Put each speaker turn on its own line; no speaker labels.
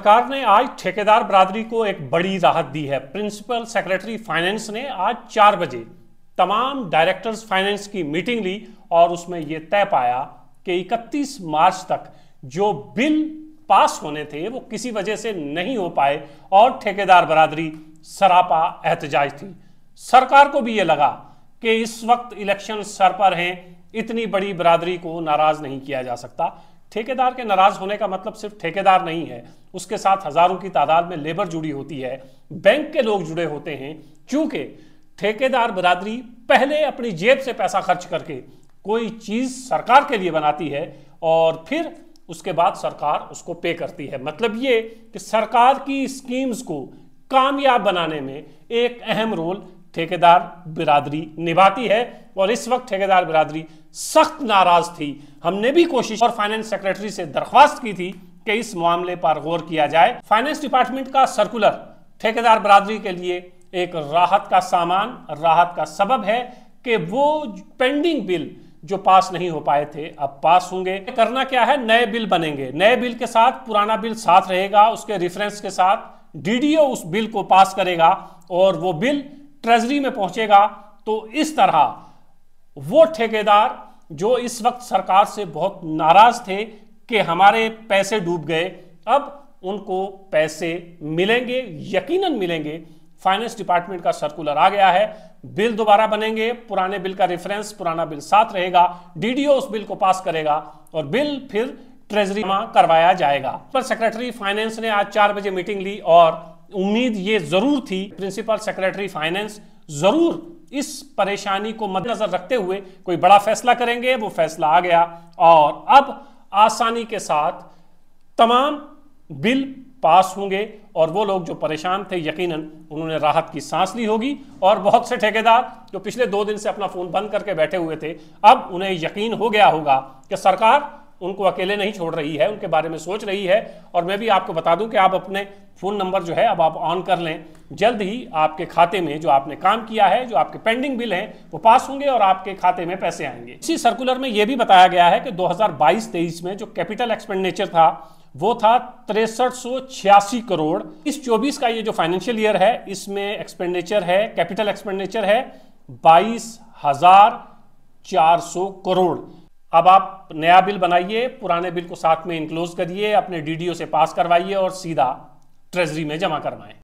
सरकार ने आज ठेकेदार बरादरी को एक बड़ी राहत दी है प्रिंसिपल सेक्रेटरी फाइनेंस ने आज चार बजे तमाम डायरेक्टर्स फाइनेंस की मीटिंग ली और उसमें यह तय पाया कि 31 मार्च तक जो बिल पास होने थे वो किसी वजह से नहीं हो पाए और ठेकेदार बरादरी सरापा एहतजाज थी सरकार को भी यह लगा कि इस वक्त इलेक्शन सर पर हैं इतनी बड़ी बरादरी को नाराज नहीं किया जा सकता ठेकेदार के नाराज होने का मतलब सिर्फ ठेकेदार नहीं है उसके साथ हजारों की तादाद में लेबर जुड़ी होती है बैंक के लोग जुड़े होते हैं क्योंकि ठेकेदार बरादरी पहले अपनी जेब से पैसा खर्च करके कोई चीज सरकार के लिए बनाती है और फिर उसके बाद सरकार उसको पे करती है मतलब ये कि सरकार की स्कीम्स को कामयाब बनाने में एक अहम रोल ठेकेदार बिरादरी निभाती है और इस वक्त ठेकेदार बिरादरी सख्त नाराज थी हमने भी कोशिश और फाइनेंस सेक्रेटरी से दरख्वास्त की थी कि इस मामले पर गौर किया जाए फाइनेंस डिपार्टमेंट का सर्कुलर ठेकेदार बरादरी के लिए एक राहत का सामान राहत का सबब है कि वो पेंडिंग बिल जो पास नहीं हो पाए थे अब पास होंगे करना क्या है नए बिल बनेंगे नए बिल के साथ पुराना बिल साथ रहेगा उसके रेफरेंस के साथ डीडीओ उस बिल को पास करेगा और वो बिल ट्रेजरी में पहुंचेगा तो इस तरह वो ठेकेदार जो इस वक्त सरकार से बहुत नाराज थे कि हमारे पैसे डूब गए अब उनको पैसे मिलेंगे यकीनन मिलेंगे फाइनेंस डिपार्टमेंट का सर्कुलर आ गया है बिल दोबारा बनेंगे पुराने बिल का रेफरेंस पुराना बिल साथ रहेगा डीडीओ उस बिल को पास करेगा और बिल फिर ट्रेजरी में करवाया जाएगा पर सेक्रेटरी फाइनेंस ने आज चार बजे मीटिंग ली और उम्मीद ये जरूर थी प्रिंसिपल सेक्रेटरी फाइनेंस जरूर इस परेशानी को मद्देनजर रखते हुए कोई बड़ा फैसला करेंगे वो फैसला आ गया और अब आसानी के साथ तमाम बिल पास होंगे और वो लोग जो परेशान थे यकीनन उन्होंने राहत की सांस ली होगी और बहुत से ठेकेदार जो पिछले दो दिन से अपना फ़ोन बंद करके बैठे हुए थे अब उन्हें यकीन हो गया होगा कि सरकार उनको अकेले नहीं छोड़ रही है उनके बारे में सोच रही है और मैं भी आपको बता दूं कि आप अपने फ़ोन नंबर जो है अब आप ऑन कर लें जल्द ही आपके खाते में जो आपने काम किया है जो आपके पेंडिंग बिल हैं वो पास होंगे और आपके खाते में पैसे आएंगे इसी सर्कुलर में ये भी बताया गया है कि 2022-23 में जो कैपिटल एक्सपेंडिचर था वो था तिरसठ करोड़ इस चौबीस का ये जो फाइनेंशियल ईयर है इसमें एक्सपेंडिचर है कैपिटल एक्सपेंडिचर है बाईस करोड़ अब आप नया बिल बनाइए पुराने बिल को साथ में इंक्लोज करिए अपने डीडीओ से पास करवाइए और सीधा ट्रेजरी में जमा करवाएं